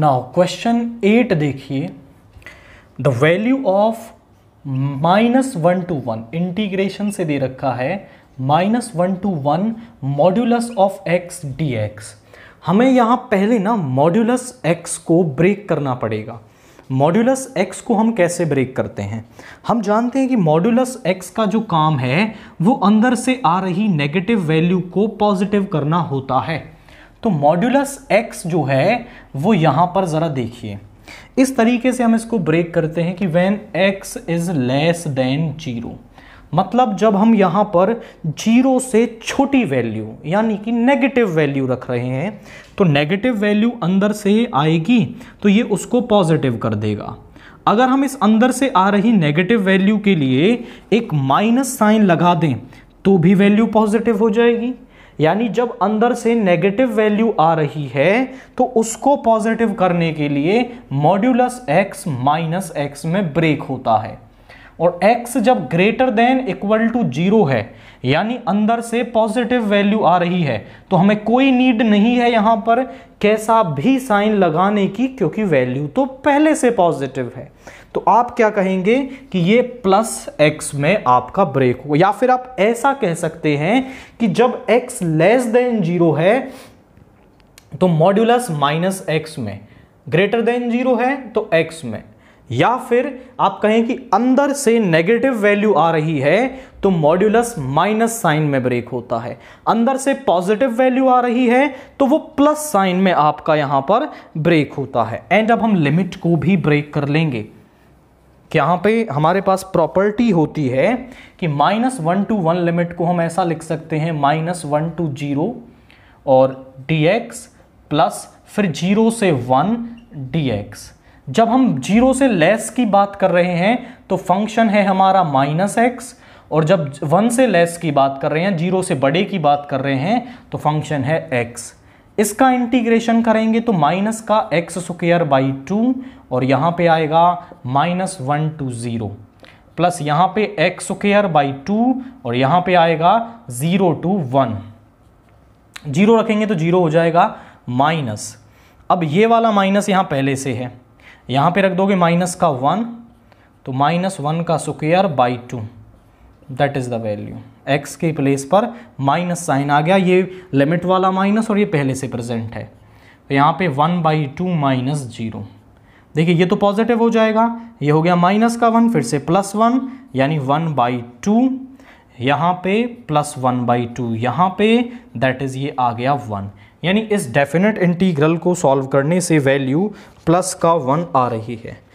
now question eight देखिए the value of minus one to one integration से दे रखा है minus one to one modulus of x d x हमें यहाँ पहले ना मॉड्यूलस एक्स को ब्रेक करना पड़ेगा मॉड्यूलस एक्स को हम कैसे ब्रेक करते हैं हम जानते हैं कि मॉड्यूलस एक्स का जो काम है वो अंदर से आ रही नेगेटिव वैल्यू को पॉजिटिव करना होता है तो मॉड्यूलस एक्स जो है वो यहाँ पर ज़रा देखिए इस तरीके से हम इसको ब्रेक करते हैं कि when x is less than zero मतलब जब हम यहाँ पर जीरो से छोटी वैल्यू यानी कि नेगेटिव वैल्यू रख रहे हैं तो नेगेटिव वैल्यू अंदर से आएगी तो ये उसको पॉजिटिव कर देगा अगर हम इस अंदर से आ रही नेगेटिव वैल्यू के लिए एक माइनस साइन लगा दें तो भी वैल्यू पॉजिटिव हो जाएगी यानी जब अंदर से नेगेटिव वैल्यू आ रही है तो उसको पॉजिटिव करने के लिए मॉड्यूलस एक्स माइनस एक्स में ब्रेक होता है और x जब greater than equal to zero है यानी अंदर से पॉजिटिव वैल्यू आ रही है तो हमें कोई नीड नहीं है यहाँ पर कैसा भी साइन लगाने की क्योंकि वैल्यू तो पहले से पॉजिटिव है तो आप क्या कहेंगे कि ये प्लस एक्स में आपका ब्रेक हो या फिर आप ऐसा कह सकते हैं कि जब एक्स लेस देन जीरो है तो मॉड्यूलस माइनस एक्स में ग्रेटर देन जीरो है तो एक्स में या फिर आप कहें कि अंदर से नेगेटिव वैल्यू आ रही है तो मॉड्यूलस माइनस साइन में ब्रेक होता है अंदर से पॉजिटिव वैल्यू आ रही है तो वो प्लस साइन में आपका यहां पर ब्रेक होता है एंड अब हम लिमिट को भी ब्रेक कर लेंगे यहां पे हमारे पास प्रॉपर्टी होती है कि minus one to one limit को हम ऐसा लिख सकते हैं माइनस वन टू जीरो और डी एक्स प्लस फिर जीरो से वन डी एक्स जब हम जीरो से लेस की बात कर रहे हैं तो फंक्शन है हमारा माइनस एक्स और जब वन से लेस की बात कर रहे हैं जीरो से बड़े की बात कर रहे हैं तो फंक्शन है एक्स इसका इंटीग्रेशन करेंगे तो माइनस का एक्स स्क्र बाई टू और यहां पे आएगा minus one to zero plus यहाँ पे एक्स स्क्र बाई टू और यहां पे आएगा ज़ीरो टू वन जीरो रखेंगे तो जीरो हो जाएगा माइनस अब ये वाला माइनस यहाँ पहले से है यहाँ पे रख दोगे माइनस का वन तो माइनस वन का square by two that is the value x के प्लेस पर माइनस साइन आ गया ये लिमिट वाला माइनस और ये पहले से प्रेजेंट है तो यहाँ पे one by two minus zero देखिए ये तो पॉजिटिव हो जाएगा ये हो गया माइनस का वन फिर से प्लस वन यानी वन बाई टू यहाँ पे प्लस वन बाई टू यहाँ पे दैट इज़ ये आ गया वन यानी इस डेफिनेट इंटीग्रल को सॉल्व करने से वैल्यू प्लस का वन आ रही है